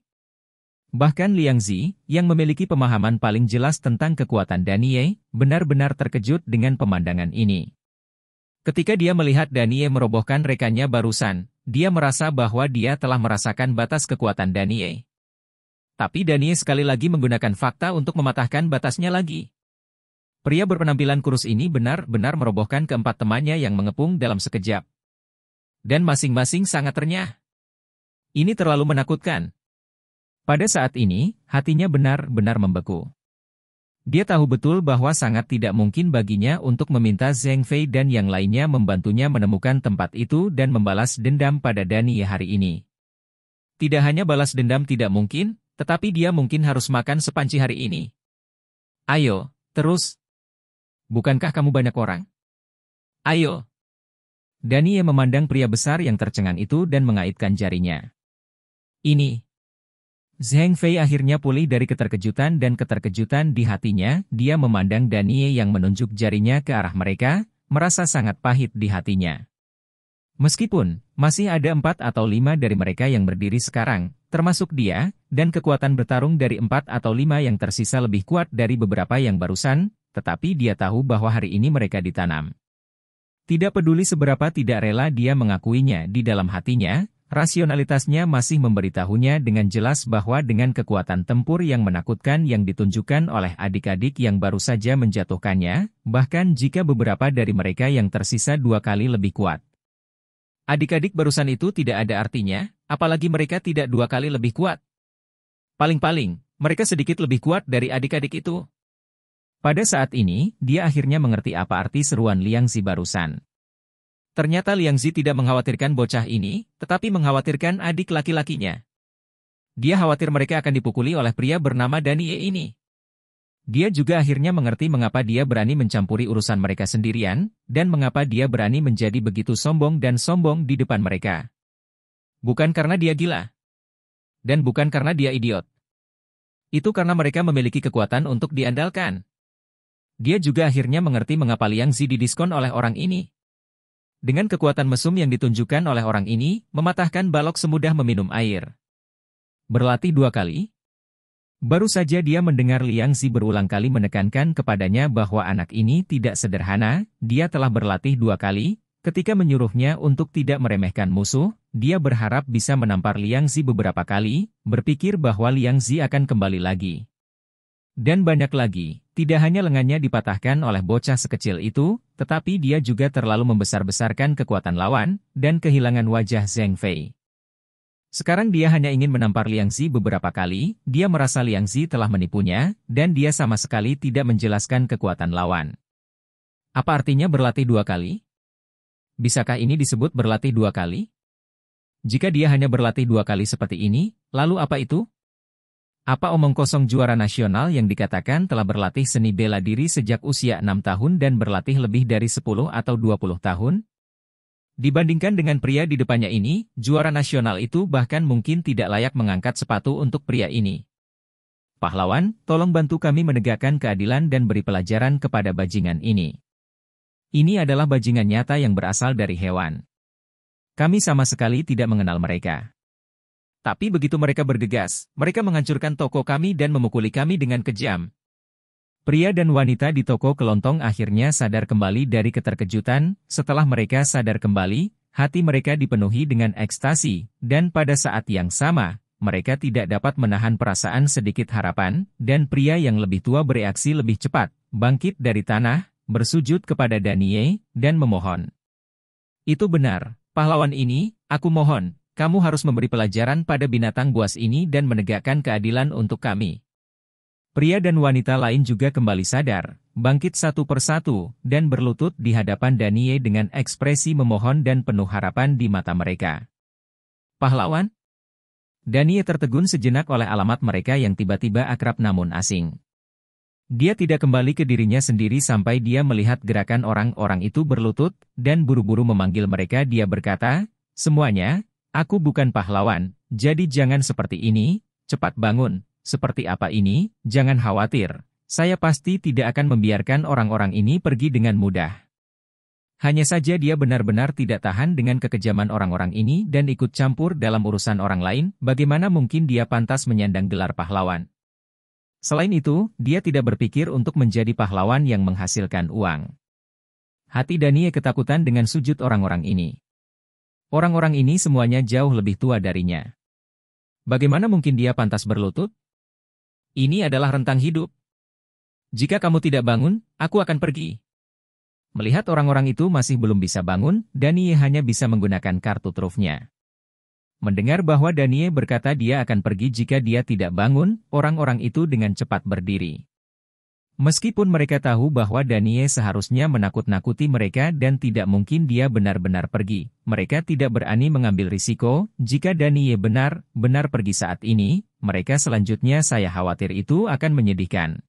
Bahkan Liang Zi, yang memiliki pemahaman paling jelas tentang kekuatan Danie, benar-benar terkejut dengan pemandangan ini. Ketika dia melihat Danie merobohkan rekannya barusan, dia merasa bahwa dia telah merasakan batas kekuatan Danie. Tapi Danie sekali lagi menggunakan fakta untuk mematahkan batasnya lagi. Pria berpenampilan kurus ini benar-benar merobohkan keempat temannya yang mengepung dalam sekejap. Dan masing-masing sangat renyah. Ini terlalu menakutkan. Pada saat ini, hatinya benar-benar membeku. Dia tahu betul bahwa sangat tidak mungkin baginya untuk meminta Zheng Fei dan yang lainnya membantunya menemukan tempat itu dan membalas dendam pada Dani hari ini. Tidak hanya balas dendam tidak mungkin, tetapi dia mungkin harus makan sepanci hari ini. Ayo, terus. Bukankah kamu banyak orang? Ayo. Danie memandang pria besar yang tercengang itu dan mengaitkan jarinya. Ini, Zheng Fei akhirnya pulih dari keterkejutan dan keterkejutan di hatinya, dia memandang Danie yang menunjuk jarinya ke arah mereka, merasa sangat pahit di hatinya. Meskipun, masih ada empat atau lima dari mereka yang berdiri sekarang, termasuk dia, dan kekuatan bertarung dari empat atau lima yang tersisa lebih kuat dari beberapa yang barusan, tetapi dia tahu bahwa hari ini mereka ditanam. Tidak peduli seberapa tidak rela dia mengakuinya di dalam hatinya, Rasionalitasnya masih memberitahunya dengan jelas bahwa dengan kekuatan tempur yang menakutkan yang ditunjukkan oleh adik-adik yang baru saja menjatuhkannya, bahkan jika beberapa dari mereka yang tersisa dua kali lebih kuat. Adik-adik barusan itu tidak ada artinya, apalagi mereka tidak dua kali lebih kuat. Paling-paling, mereka sedikit lebih kuat dari adik-adik itu. Pada saat ini, dia akhirnya mengerti apa arti seruan Liang Si barusan. Ternyata Liang Zi tidak mengkhawatirkan bocah ini, tetapi mengkhawatirkan adik laki-lakinya. Dia khawatir mereka akan dipukuli oleh pria bernama Danie ini. Dia juga akhirnya mengerti mengapa dia berani mencampuri urusan mereka sendirian, dan mengapa dia berani menjadi begitu sombong dan sombong di depan mereka. Bukan karena dia gila. Dan bukan karena dia idiot. Itu karena mereka memiliki kekuatan untuk diandalkan. Dia juga akhirnya mengerti mengapa Liang Zi didiskon oleh orang ini. Dengan kekuatan mesum yang ditunjukkan oleh orang ini, mematahkan balok semudah meminum air. Berlatih dua kali? Baru saja dia mendengar Liang Zi berulang kali menekankan kepadanya bahwa anak ini tidak sederhana, dia telah berlatih dua kali, ketika menyuruhnya untuk tidak meremehkan musuh, dia berharap bisa menampar Liang Zi beberapa kali, berpikir bahwa Liang Zi akan kembali lagi. Dan banyak lagi. Tidak hanya lengannya dipatahkan oleh bocah sekecil itu, tetapi dia juga terlalu membesar-besarkan kekuatan lawan, dan kehilangan wajah Zheng Fei. Sekarang dia hanya ingin menampar Liang Zi beberapa kali, dia merasa Liang Zi telah menipunya, dan dia sama sekali tidak menjelaskan kekuatan lawan. Apa artinya berlatih dua kali? Bisakah ini disebut berlatih dua kali? Jika dia hanya berlatih dua kali seperti ini, lalu apa itu? Apa omong kosong juara nasional yang dikatakan telah berlatih seni bela diri sejak usia 6 tahun dan berlatih lebih dari 10 atau 20 tahun? Dibandingkan dengan pria di depannya ini, juara nasional itu bahkan mungkin tidak layak mengangkat sepatu untuk pria ini. Pahlawan, tolong bantu kami menegakkan keadilan dan beri pelajaran kepada bajingan ini. Ini adalah bajingan nyata yang berasal dari hewan. Kami sama sekali tidak mengenal mereka. Tapi begitu mereka bergegas, mereka menghancurkan toko kami dan memukuli kami dengan kejam. Pria dan wanita di toko kelontong akhirnya sadar kembali dari keterkejutan, setelah mereka sadar kembali, hati mereka dipenuhi dengan ekstasi, dan pada saat yang sama, mereka tidak dapat menahan perasaan sedikit harapan, dan pria yang lebih tua bereaksi lebih cepat, bangkit dari tanah, bersujud kepada Danie, dan memohon. Itu benar, pahlawan ini, aku mohon, kamu harus memberi pelajaran pada binatang buas ini dan menegakkan keadilan untuk kami. Pria dan wanita lain juga kembali sadar, bangkit satu persatu, dan berlutut di hadapan Danie dengan ekspresi memohon dan penuh harapan di mata mereka. Pahlawan? Danie tertegun sejenak oleh alamat mereka yang tiba-tiba akrab namun asing. Dia tidak kembali ke dirinya sendiri sampai dia melihat gerakan orang-orang itu berlutut, dan buru-buru memanggil mereka dia berkata, Semuanya, Aku bukan pahlawan, jadi jangan seperti ini, cepat bangun, seperti apa ini, jangan khawatir. Saya pasti tidak akan membiarkan orang-orang ini pergi dengan mudah. Hanya saja dia benar-benar tidak tahan dengan kekejaman orang-orang ini dan ikut campur dalam urusan orang lain, bagaimana mungkin dia pantas menyandang gelar pahlawan. Selain itu, dia tidak berpikir untuk menjadi pahlawan yang menghasilkan uang. Hati Dania ketakutan dengan sujud orang-orang ini. Orang-orang ini semuanya jauh lebih tua darinya. Bagaimana mungkin dia pantas berlutut? Ini adalah rentang hidup. Jika kamu tidak bangun, aku akan pergi. Melihat orang-orang itu masih belum bisa bangun, Danie hanya bisa menggunakan kartu trufnya. Mendengar bahwa Danie berkata dia akan pergi jika dia tidak bangun, orang-orang itu dengan cepat berdiri. Meskipun mereka tahu bahwa Daniel seharusnya menakut-nakuti mereka dan tidak mungkin dia benar-benar pergi, mereka tidak berani mengambil risiko, jika Daniel benar, benar pergi saat ini, mereka selanjutnya saya khawatir itu akan menyedihkan.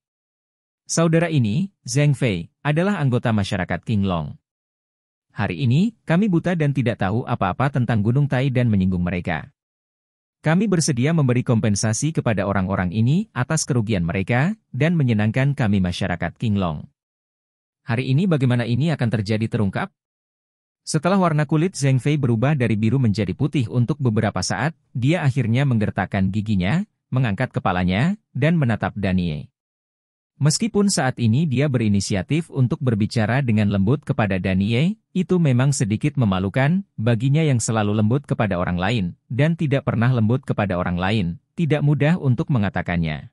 Saudara ini, Zheng Fei, adalah anggota masyarakat Long. Hari ini, kami buta dan tidak tahu apa-apa tentang Gunung Tai dan menyinggung mereka. Kami bersedia memberi kompensasi kepada orang-orang ini atas kerugian mereka dan menyenangkan kami masyarakat Kinglong. Hari ini bagaimana ini akan terjadi terungkap? Setelah warna kulit Zheng Fei berubah dari biru menjadi putih untuk beberapa saat, dia akhirnya menggertakkan giginya, mengangkat kepalanya, dan menatap Danie. Meskipun saat ini dia berinisiatif untuk berbicara dengan lembut kepada Danie, itu memang sedikit memalukan, baginya yang selalu lembut kepada orang lain, dan tidak pernah lembut kepada orang lain, tidak mudah untuk mengatakannya.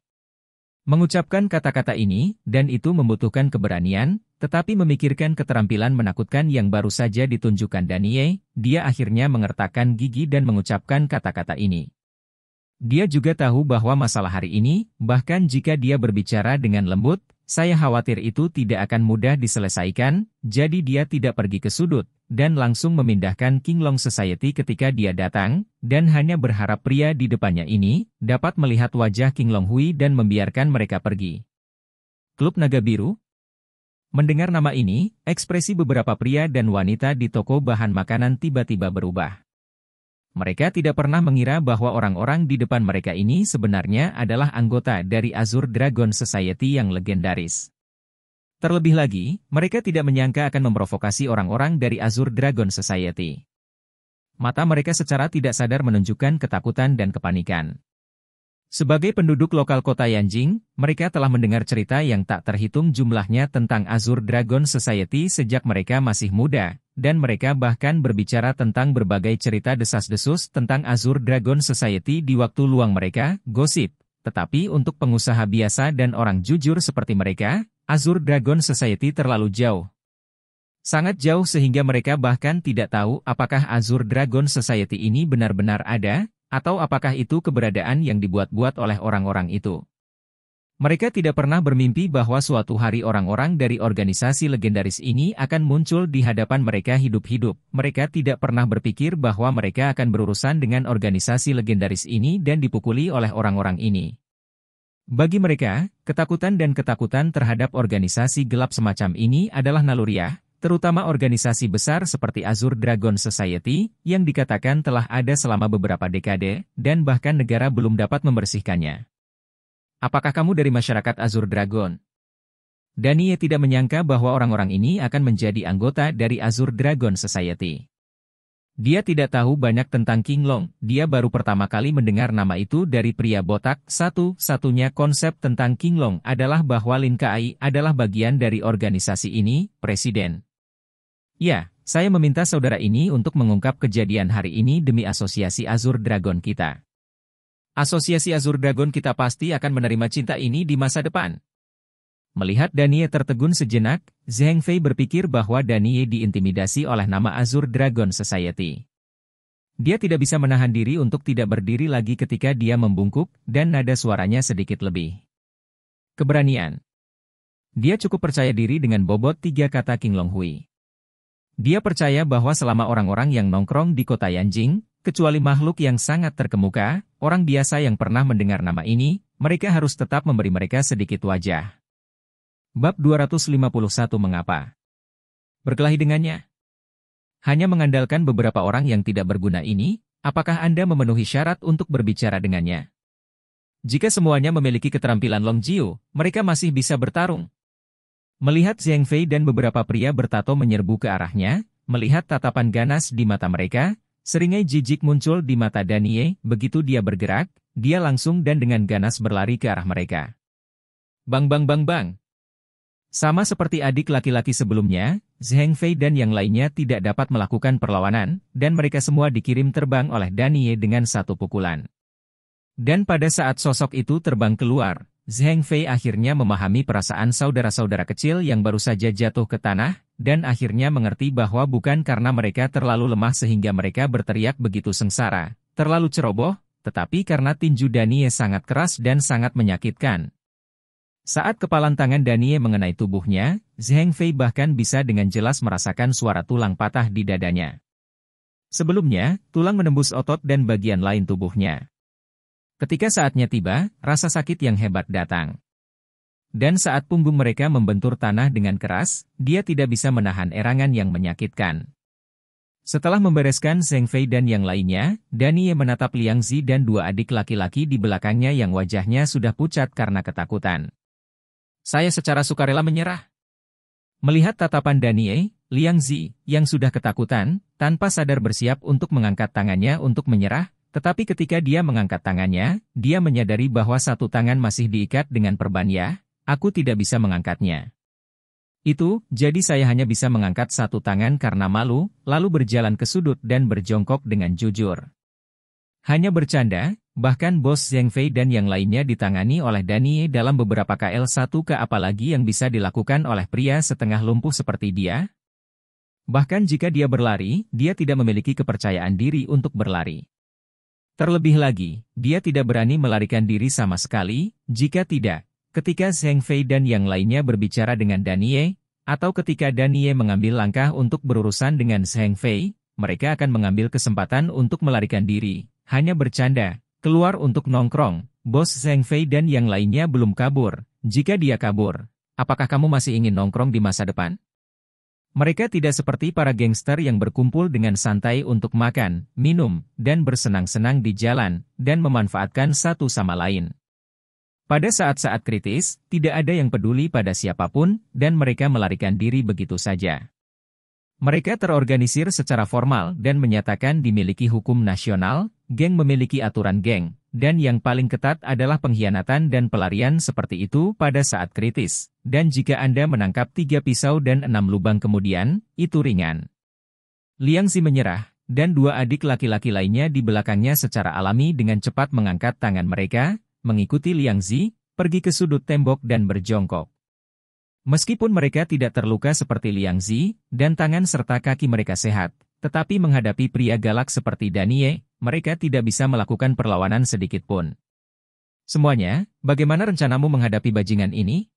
Mengucapkan kata-kata ini, dan itu membutuhkan keberanian, tetapi memikirkan keterampilan menakutkan yang baru saja ditunjukkan Danie, dia akhirnya mengertakkan gigi dan mengucapkan kata-kata ini. Dia juga tahu bahwa masalah hari ini, bahkan jika dia berbicara dengan lembut, saya khawatir itu tidak akan mudah diselesaikan, jadi dia tidak pergi ke sudut, dan langsung memindahkan King Long Society ketika dia datang, dan hanya berharap pria di depannya ini dapat melihat wajah King Long Hui dan membiarkan mereka pergi. Klub Naga Biru, Mendengar nama ini, ekspresi beberapa pria dan wanita di toko bahan makanan tiba-tiba berubah. Mereka tidak pernah mengira bahwa orang-orang di depan mereka ini sebenarnya adalah anggota dari Azure Dragon Society yang legendaris. Terlebih lagi, mereka tidak menyangka akan memprovokasi orang-orang dari Azure Dragon Society. Mata mereka secara tidak sadar menunjukkan ketakutan dan kepanikan. Sebagai penduduk lokal kota Yanjing, mereka telah mendengar cerita yang tak terhitung jumlahnya tentang Azure Dragon Society sejak mereka masih muda, dan mereka bahkan berbicara tentang berbagai cerita desas-desus tentang Azure Dragon Society di waktu luang mereka, gosip. Tetapi untuk pengusaha biasa dan orang jujur seperti mereka, Azure Dragon Society terlalu jauh. Sangat jauh sehingga mereka bahkan tidak tahu apakah Azure Dragon Society ini benar-benar ada, atau apakah itu keberadaan yang dibuat-buat oleh orang-orang itu. Mereka tidak pernah bermimpi bahwa suatu hari orang-orang dari organisasi legendaris ini akan muncul di hadapan mereka hidup-hidup. Mereka tidak pernah berpikir bahwa mereka akan berurusan dengan organisasi legendaris ini dan dipukuli oleh orang-orang ini. Bagi mereka, ketakutan dan ketakutan terhadap organisasi gelap semacam ini adalah naluriah, terutama organisasi besar seperti Azure Dragon Society, yang dikatakan telah ada selama beberapa dekade, dan bahkan negara belum dapat membersihkannya. Apakah kamu dari masyarakat Azur Dragon? Danie tidak menyangka bahwa orang-orang ini akan menjadi anggota dari Azur Dragon Society. Dia tidak tahu banyak tentang King Long, dia baru pertama kali mendengar nama itu dari pria botak. Satu-satunya konsep tentang King Long adalah bahwa Lin Kai adalah bagian dari organisasi ini, Presiden. Ya, saya meminta saudara ini untuk mengungkap kejadian hari ini demi asosiasi Azur Dragon kita. Asosiasi Azur Dragon kita pasti akan menerima cinta ini di masa depan. Melihat Danie tertegun sejenak, Zheng Fei berpikir bahwa Danie diintimidasi oleh nama Azur Dragon Society. Dia tidak bisa menahan diri untuk tidak berdiri lagi ketika dia membungkuk dan nada suaranya sedikit lebih. Keberanian Dia cukup percaya diri dengan bobot tiga kata King Long Hui. Dia percaya bahwa selama orang-orang yang nongkrong di kota Yanjing, kecuali makhluk yang sangat terkemuka, orang biasa yang pernah mendengar nama ini, mereka harus tetap memberi mereka sedikit wajah. Bab 251 Mengapa? Berkelahi dengannya. Hanya mengandalkan beberapa orang yang tidak berguna ini, apakah Anda memenuhi syarat untuk berbicara dengannya? Jika semuanya memiliki keterampilan Long Jiu, mereka masih bisa bertarung. Melihat Zheng Fei dan beberapa pria bertato menyerbu ke arahnya, melihat tatapan ganas di mata mereka, Seringai jijik muncul di mata Danie, begitu dia bergerak, dia langsung dan dengan ganas berlari ke arah mereka. Bang bang bang bang. Sama seperti adik laki-laki sebelumnya, Zheng Fei dan yang lainnya tidak dapat melakukan perlawanan, dan mereka semua dikirim terbang oleh Danie dengan satu pukulan. Dan pada saat sosok itu terbang keluar, Zheng Fei akhirnya memahami perasaan saudara-saudara kecil yang baru saja jatuh ke tanah, dan akhirnya mengerti bahwa bukan karena mereka terlalu lemah sehingga mereka berteriak begitu sengsara, terlalu ceroboh, tetapi karena tinju Danie sangat keras dan sangat menyakitkan. Saat kepalan tangan Danie mengenai tubuhnya, Zheng Fei bahkan bisa dengan jelas merasakan suara tulang patah di dadanya. Sebelumnya, tulang menembus otot dan bagian lain tubuhnya. Ketika saatnya tiba, rasa sakit yang hebat datang. Dan saat punggung mereka membentur tanah dengan keras, dia tidak bisa menahan erangan yang menyakitkan. Setelah membereskan Zheng Fei dan yang lainnya, Daniye menatap Liang Zi dan dua adik laki-laki di belakangnya yang wajahnya sudah pucat karena ketakutan. Saya secara sukarela menyerah. Melihat tatapan Daniye, Liang Zi, yang sudah ketakutan, tanpa sadar bersiap untuk mengangkat tangannya untuk menyerah, tetapi ketika dia mengangkat tangannya, dia menyadari bahwa satu tangan masih diikat dengan perban ya, aku tidak bisa mengangkatnya. Itu, jadi saya hanya bisa mengangkat satu tangan karena malu, lalu berjalan ke sudut dan berjongkok dengan jujur. Hanya bercanda, bahkan bos Zheng Fei dan yang lainnya ditangani oleh Dani dalam beberapa kl 1 ke apalagi yang bisa dilakukan oleh pria setengah lumpuh seperti dia. Bahkan jika dia berlari, dia tidak memiliki kepercayaan diri untuk berlari. Terlebih lagi, dia tidak berani melarikan diri sama sekali, jika tidak, ketika Zheng Fei dan yang lainnya berbicara dengan Danie, atau ketika Danie mengambil langkah untuk berurusan dengan Zheng Fei, mereka akan mengambil kesempatan untuk melarikan diri, hanya bercanda, keluar untuk nongkrong, bos Zheng Fei dan yang lainnya belum kabur, jika dia kabur, apakah kamu masih ingin nongkrong di masa depan? Mereka tidak seperti para gangster yang berkumpul dengan santai untuk makan, minum, dan bersenang-senang di jalan, dan memanfaatkan satu sama lain. Pada saat-saat kritis, tidak ada yang peduli pada siapapun, dan mereka melarikan diri begitu saja. Mereka terorganisir secara formal dan menyatakan dimiliki hukum nasional, geng memiliki aturan geng, dan yang paling ketat adalah pengkhianatan dan pelarian seperti itu pada saat kritis. Dan jika Anda menangkap tiga pisau dan enam lubang kemudian, itu ringan. Liang Si menyerah, dan dua adik laki-laki lainnya di belakangnya secara alami dengan cepat mengangkat tangan mereka, mengikuti Liang Zi, pergi ke sudut tembok dan berjongkok. Meskipun mereka tidak terluka seperti Liang Zi, dan tangan serta kaki mereka sehat, tetapi menghadapi pria galak seperti Danie, mereka tidak bisa melakukan perlawanan sedikit pun. Semuanya, bagaimana rencanamu menghadapi bajingan ini?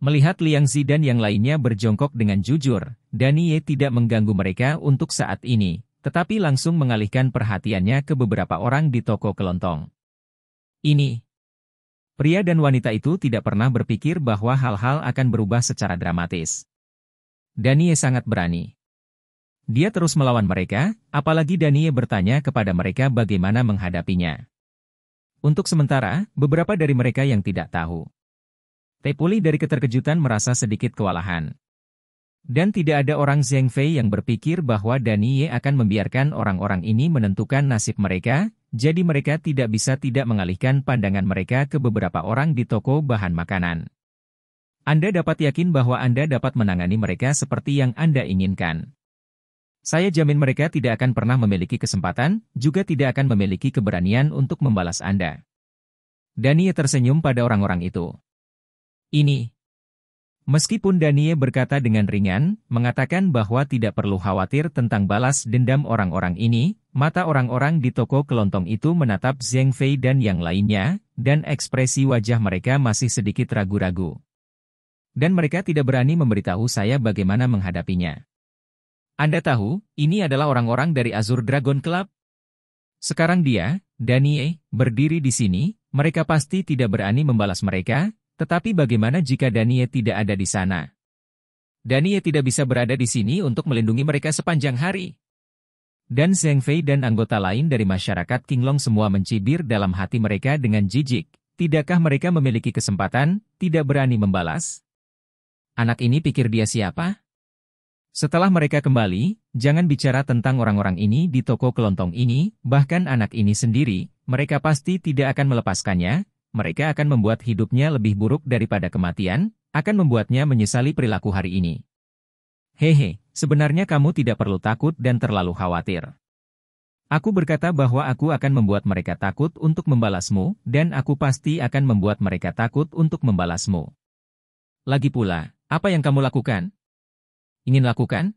Melihat Liang Zi dan yang lainnya berjongkok dengan jujur, Daniye tidak mengganggu mereka untuk saat ini, tetapi langsung mengalihkan perhatiannya ke beberapa orang di toko kelontong. Ini. Pria dan wanita itu tidak pernah berpikir bahwa hal-hal akan berubah secara dramatis. Daniye sangat berani. Dia terus melawan mereka, apalagi Danie bertanya kepada mereka bagaimana menghadapinya. Untuk sementara, beberapa dari mereka yang tidak tahu. Tepuli dari keterkejutan merasa sedikit kewalahan. Dan tidak ada orang Zheng Fei yang berpikir bahwa Danie akan membiarkan orang-orang ini menentukan nasib mereka, jadi mereka tidak bisa tidak mengalihkan pandangan mereka ke beberapa orang di toko bahan makanan. Anda dapat yakin bahwa Anda dapat menangani mereka seperti yang Anda inginkan. Saya jamin mereka tidak akan pernah memiliki kesempatan, juga tidak akan memiliki keberanian untuk membalas Anda. Danie tersenyum pada orang-orang itu. Ini. Meskipun Danie berkata dengan ringan, mengatakan bahwa tidak perlu khawatir tentang balas dendam orang-orang ini, mata orang-orang di toko kelontong itu menatap Zheng Fei dan yang lainnya, dan ekspresi wajah mereka masih sedikit ragu-ragu. Dan mereka tidak berani memberitahu saya bagaimana menghadapinya. Anda tahu, ini adalah orang-orang dari Azur Dragon Club. Sekarang dia, Danie, berdiri di sini, mereka pasti tidak berani membalas mereka, tetapi bagaimana jika Danie tidak ada di sana? Danie tidak bisa berada di sini untuk melindungi mereka sepanjang hari. Dan Zheng Fei dan anggota lain dari masyarakat Kinglong semua mencibir dalam hati mereka dengan jijik. Tidakkah mereka memiliki kesempatan, tidak berani membalas? Anak ini pikir dia siapa? Setelah mereka kembali, jangan bicara tentang orang-orang ini di toko kelontong ini, bahkan anak ini sendiri, mereka pasti tidak akan melepaskannya, mereka akan membuat hidupnya lebih buruk daripada kematian, akan membuatnya menyesali perilaku hari ini. Hehe, sebenarnya kamu tidak perlu takut dan terlalu khawatir. Aku berkata bahwa aku akan membuat mereka takut untuk membalasmu, dan aku pasti akan membuat mereka takut untuk membalasmu. Lagi pula, apa yang kamu lakukan? ingin lakukan?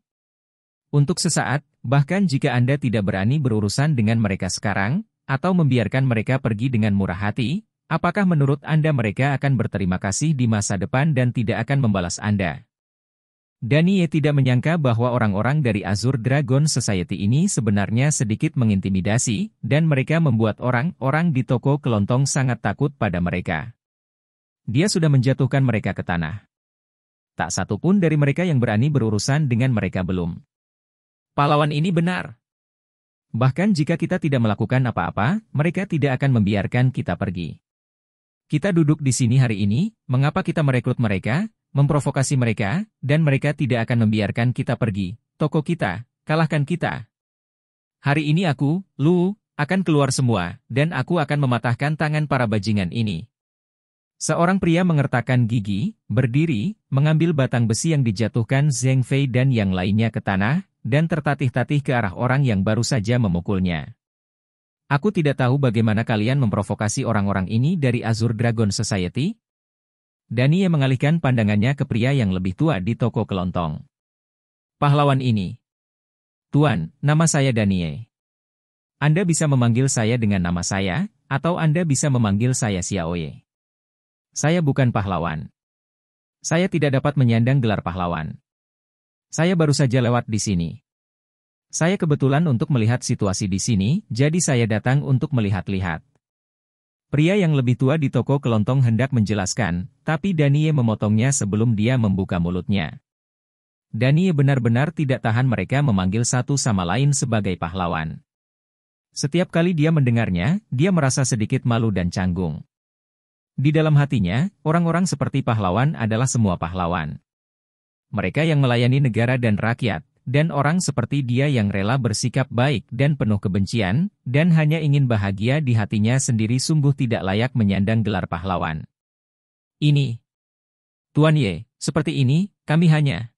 Untuk sesaat, bahkan jika Anda tidak berani berurusan dengan mereka sekarang, atau membiarkan mereka pergi dengan murah hati, apakah menurut Anda mereka akan berterima kasih di masa depan dan tidak akan membalas Anda? Danie tidak menyangka bahwa orang-orang dari Azur Dragon Society ini sebenarnya sedikit mengintimidasi, dan mereka membuat orang-orang di toko kelontong sangat takut pada mereka. Dia sudah menjatuhkan mereka ke tanah tak satu pun dari mereka yang berani berurusan dengan mereka belum. Pahlawan ini benar. Bahkan jika kita tidak melakukan apa-apa, mereka tidak akan membiarkan kita pergi. Kita duduk di sini hari ini, mengapa kita merekrut mereka, memprovokasi mereka, dan mereka tidak akan membiarkan kita pergi. Toko kita, kalahkan kita. Hari ini aku, lu, akan keluar semua, dan aku akan mematahkan tangan para bajingan ini. Seorang pria mengertakkan gigi, berdiri, mengambil batang besi yang dijatuhkan Zheng Fei dan yang lainnya ke tanah, dan tertatih-tatih ke arah orang yang baru saja memukulnya. Aku tidak tahu bagaimana kalian memprovokasi orang-orang ini dari Azur Dragon Society. Daniye mengalihkan pandangannya ke pria yang lebih tua di toko kelontong. Pahlawan ini. Tuan, nama saya Danie. Anda bisa memanggil saya dengan nama saya, atau Anda bisa memanggil saya Xiaoye. Saya bukan pahlawan. Saya tidak dapat menyandang gelar pahlawan. Saya baru saja lewat di sini. Saya kebetulan untuk melihat situasi di sini, jadi saya datang untuk melihat-lihat. Pria yang lebih tua di toko kelontong hendak menjelaskan, tapi Danie memotongnya sebelum dia membuka mulutnya. Danie benar-benar tidak tahan mereka memanggil satu sama lain sebagai pahlawan. Setiap kali dia mendengarnya, dia merasa sedikit malu dan canggung. Di dalam hatinya, orang-orang seperti pahlawan adalah semua pahlawan. Mereka yang melayani negara dan rakyat, dan orang seperti dia yang rela bersikap baik dan penuh kebencian, dan hanya ingin bahagia di hatinya sendiri sungguh tidak layak menyandang gelar pahlawan. Ini. Tuan Ye, seperti ini, kami hanya.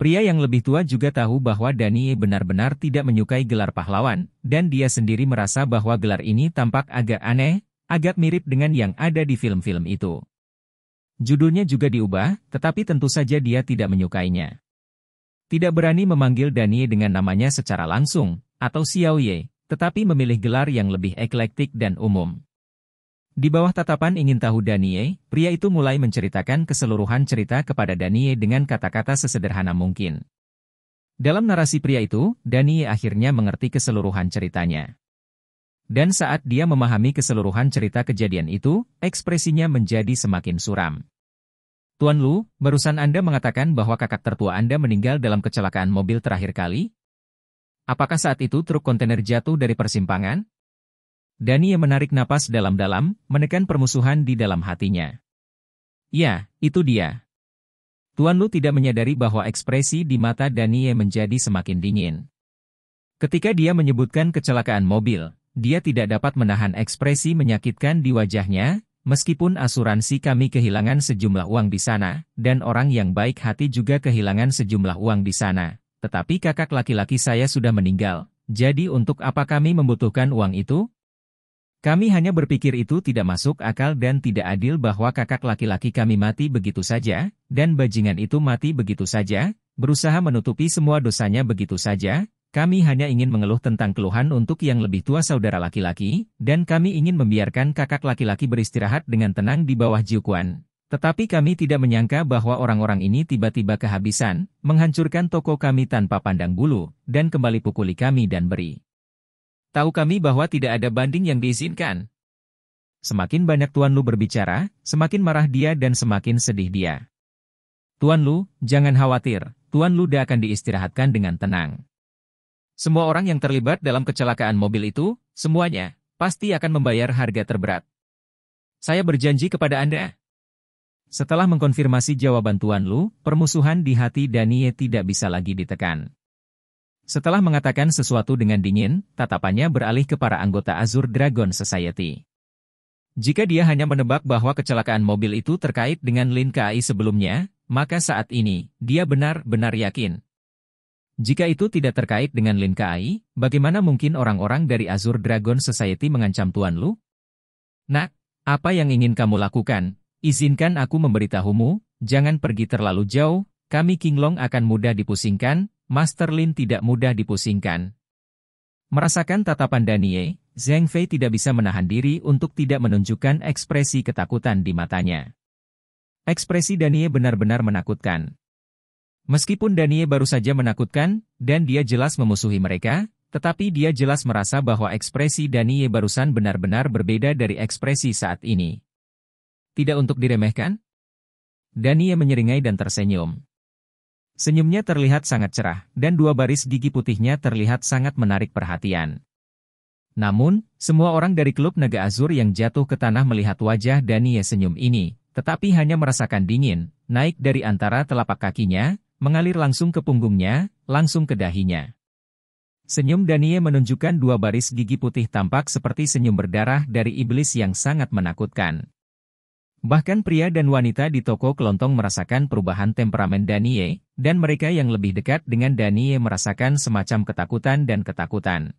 Pria yang lebih tua juga tahu bahwa Danie benar-benar tidak menyukai gelar pahlawan, dan dia sendiri merasa bahwa gelar ini tampak agak aneh, agak mirip dengan yang ada di film-film itu. Judulnya juga diubah, tetapi tentu saja dia tidak menyukainya. Tidak berani memanggil Danie dengan namanya secara langsung, atau Xiao Ye, tetapi memilih gelar yang lebih eklektik dan umum. Di bawah tatapan ingin tahu Danie, pria itu mulai menceritakan keseluruhan cerita kepada Danie dengan kata-kata sesederhana mungkin. Dalam narasi pria itu, Danie akhirnya mengerti keseluruhan ceritanya. Dan saat dia memahami keseluruhan cerita kejadian itu, ekspresinya menjadi semakin suram. Tuan Lu, barusan Anda mengatakan bahwa kakak tertua Anda meninggal dalam kecelakaan mobil terakhir kali? Apakah saat itu truk kontainer jatuh dari persimpangan? yang menarik napas dalam-dalam, menekan permusuhan di dalam hatinya. Ya, itu dia. Tuan Lu tidak menyadari bahwa ekspresi di mata Danie menjadi semakin dingin. Ketika dia menyebutkan kecelakaan mobil, dia tidak dapat menahan ekspresi menyakitkan di wajahnya, meskipun asuransi kami kehilangan sejumlah uang di sana, dan orang yang baik hati juga kehilangan sejumlah uang di sana. Tetapi kakak laki-laki saya sudah meninggal, jadi untuk apa kami membutuhkan uang itu? Kami hanya berpikir itu tidak masuk akal dan tidak adil bahwa kakak laki-laki kami mati begitu saja, dan bajingan itu mati begitu saja, berusaha menutupi semua dosanya begitu saja, kami hanya ingin mengeluh tentang keluhan untuk yang lebih tua saudara laki-laki, dan kami ingin membiarkan kakak laki-laki beristirahat dengan tenang di bawah Jiukuan. Tetapi kami tidak menyangka bahwa orang-orang ini tiba-tiba kehabisan, menghancurkan toko kami tanpa pandang bulu, dan kembali pukuli kami dan beri. Tahu kami bahwa tidak ada banding yang diizinkan. Semakin banyak Tuan Lu berbicara, semakin marah dia dan semakin sedih dia. Tuan Lu, jangan khawatir, Tuan Lu akan diistirahatkan dengan tenang. Semua orang yang terlibat dalam kecelakaan mobil itu, semuanya, pasti akan membayar harga terberat. Saya berjanji kepada Anda. Setelah mengkonfirmasi jawaban Tuan Lu, permusuhan di hati Danie tidak bisa lagi ditekan. Setelah mengatakan sesuatu dengan dingin, tatapannya beralih ke para anggota Azur Dragon Society. Jika dia hanya menebak bahwa kecelakaan mobil itu terkait dengan Lin Kai sebelumnya, maka saat ini, dia benar-benar yakin jika itu tidak terkait dengan Lin KAI, bagaimana mungkin orang-orang dari Azure Dragon Society mengancam Tuan Lu? Nak, apa yang ingin kamu lakukan? Izinkan aku memberitahumu, jangan pergi terlalu jauh, kami King Long akan mudah dipusingkan, Master Lin tidak mudah dipusingkan. Merasakan tatapan Danie, Zhang Fei tidak bisa menahan diri untuk tidak menunjukkan ekspresi ketakutan di matanya. Ekspresi Danie benar-benar menakutkan. Meskipun Danie baru saja menakutkan, dan dia jelas memusuhi mereka, tetapi dia jelas merasa bahwa ekspresi Danie barusan benar-benar berbeda dari ekspresi saat ini. Tidak untuk diremehkan? Danie menyeringai dan tersenyum. Senyumnya terlihat sangat cerah, dan dua baris gigi putihnya terlihat sangat menarik perhatian. Namun, semua orang dari klub Naga Azur yang jatuh ke tanah melihat wajah Danie senyum ini, tetapi hanya merasakan dingin, naik dari antara telapak kakinya, mengalir langsung ke punggungnya, langsung ke dahinya. Senyum Danie menunjukkan dua baris gigi putih tampak seperti senyum berdarah dari iblis yang sangat menakutkan. Bahkan pria dan wanita di toko kelontong merasakan perubahan temperamen Danie, dan mereka yang lebih dekat dengan Danie merasakan semacam ketakutan dan ketakutan.